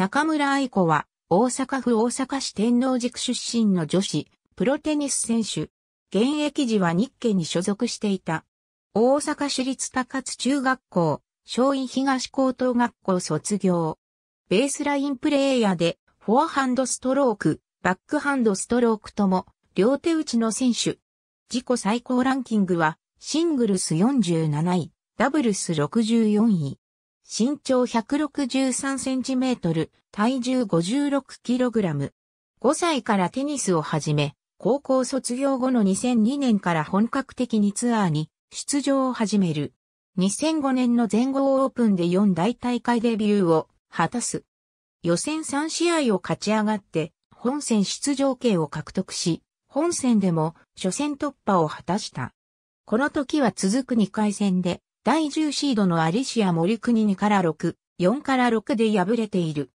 中村愛子は、大阪府大阪市天王寺区出身の女子、プロテニス選手。現役時は日家に所属していた。大阪市立高津中学校、松陰東高等学校卒業。ベースラインプレーヤーで、フォアハンドストローク、バックハンドストロークとも、両手打ちの選手。自己最高ランキングは、シングルス47位、ダブルス64位。身長163センチメートル、体重56キログラム。5歳からテニスを始め、高校卒業後の2002年から本格的にツアーに出場を始める。2005年の全豪オープンで4大大会デビューを果たす。予選3試合を勝ち上がって、本戦出場権を獲得し、本戦でも初戦突破を果たした。この時は続く2回戦で第10シードのアリシア・森国2から6、4から6で敗れている。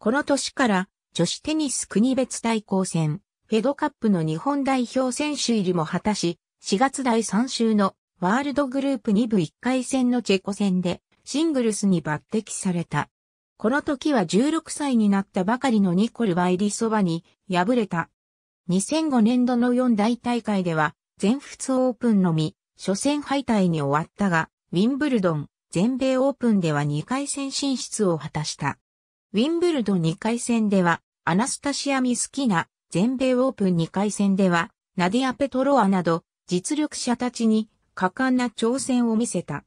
この年から女子テニス国別対抗戦、フェドカップの日本代表選手入りも果たし、4月第3週のワールドグループ2部1回戦のチェコ戦でシングルスに抜擢された。この時は16歳になったばかりのニコル・バイリソバに敗れた。2005年度の4大大会では全仏オープンのみ初戦敗退に終わったが、ウィンブルドン、全米オープンでは2回戦進出を果たした。ウィンブルドン2回戦では、アナスタシア・ミスキナ、全米オープン2回戦では、ナディア・ペトロアなど、実力者たちに果敢な挑戦を見せた。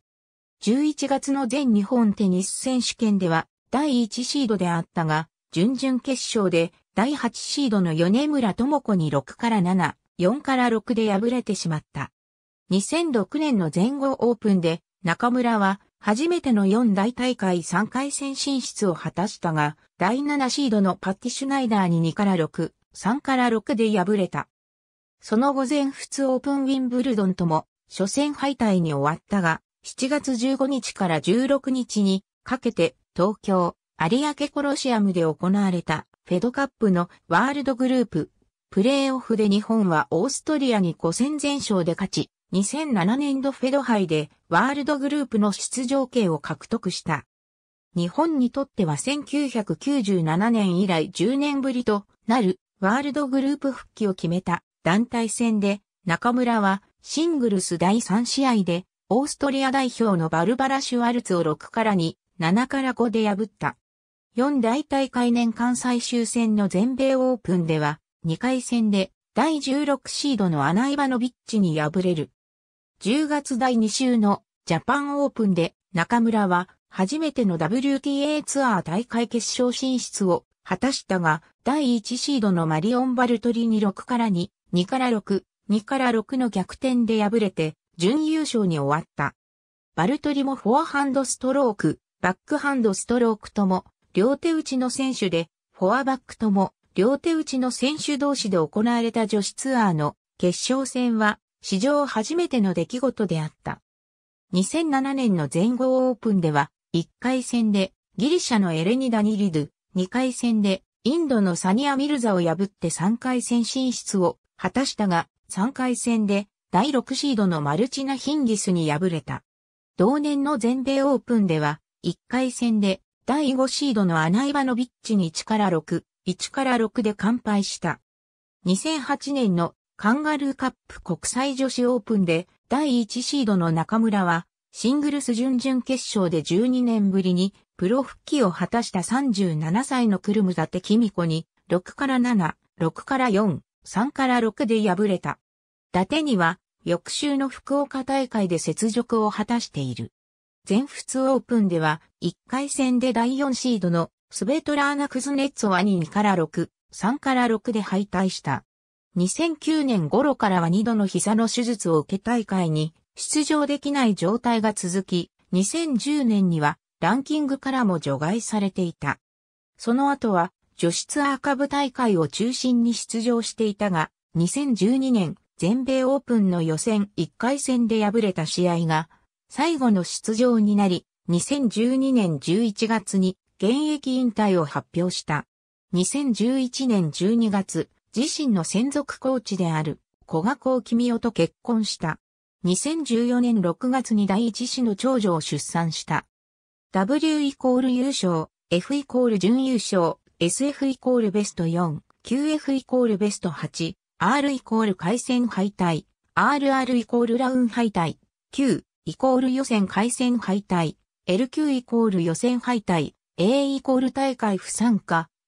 11月の全日本テニス選手権では、第1シードであったが、準々決勝で、第8シードの米村智子に6から7、4から6で敗れてしまった。2006年の全豪オープンで中村は初めての4大大会3回戦進出を果たしたが、第7シードのパッティ・シュナイダーに2から6、3から6で敗れた。その後全仏オープンウィンブルドンとも、初戦敗退に終わったが、7月15日から16日にかけて東京、有明コロシアムで行われたフェドカップのワールドグループ、プレーオフで日本はオーストリアに5戦全勝で勝ち、2007年度フェド杯でワールドグループの出場権を獲得した。日本にとっては1997年以来10年ぶりとなるワールドグループ復帰を決めた団体戦で中村はシングルス第3試合でオーストリア代表のバルバラ・シュワルツを6から2、7から5で破った。4大大会年間最終戦の全米オープンでは2回戦で第16シードのアナイバノビッチに敗れる。10月第2週のジャパンオープンで中村は初めての WTA ツアー大会決勝進出を果たしたが、第1シードのマリオン・バルトリに6から2、2から6、2から6の逆転で敗れて、準優勝に終わった。バルトリもフォアハンドストローク、バックハンドストロークとも、両手打ちの選手で、フォアバックとも、両手打ちの選手同士で行われた女子ツアーの決勝戦は、史上初めての出来事であった。2007年の全豪オープンでは、1回戦でギリシャのエレニダ・ニリドゥ、2回戦でインドのサニア・ミルザを破って3回戦進出を果たしたが、3回戦で第6シードのマルチナ・ヒンギスに敗れた。同年の全米オープンでは、1回戦で第5シードのアナイバノビッチに1から6、1から6で完敗した。2008年のカンガルーカップ国際女子オープンで第1シードの中村はシングルス準々決勝で12年ぶりにプロ復帰を果たした37歳のクルムザテキミコに6から7、6から4、3から6で敗れた。伊達には翌週の福岡大会で雪辱を果たしている。全仏オープンでは1回戦で第4シードのスベトラーナ・クズネッツォワに2から6、3から6で敗退した。2009年頃からは2度の膝の手術を受け大会に出場できない状態が続き、2010年にはランキングからも除外されていた。その後は女子ツアー下部大会を中心に出場していたが、2012年全米オープンの予選1回戦で敗れた試合が最後の出場になり、2012年11月に現役引退を発表した。2011年12月、自身の専属コーチである小賀幸君夫と結婚した。2014年6月に第一子の長女を出産した。W イコール優勝、F イコール準優勝、SF イコールベスト4、QF イコールベスト8、R イコール回戦敗退、RR イコールラウン敗退、Q イコール予選回戦敗退、LQ イコール予選敗退、A イコール大会不参加、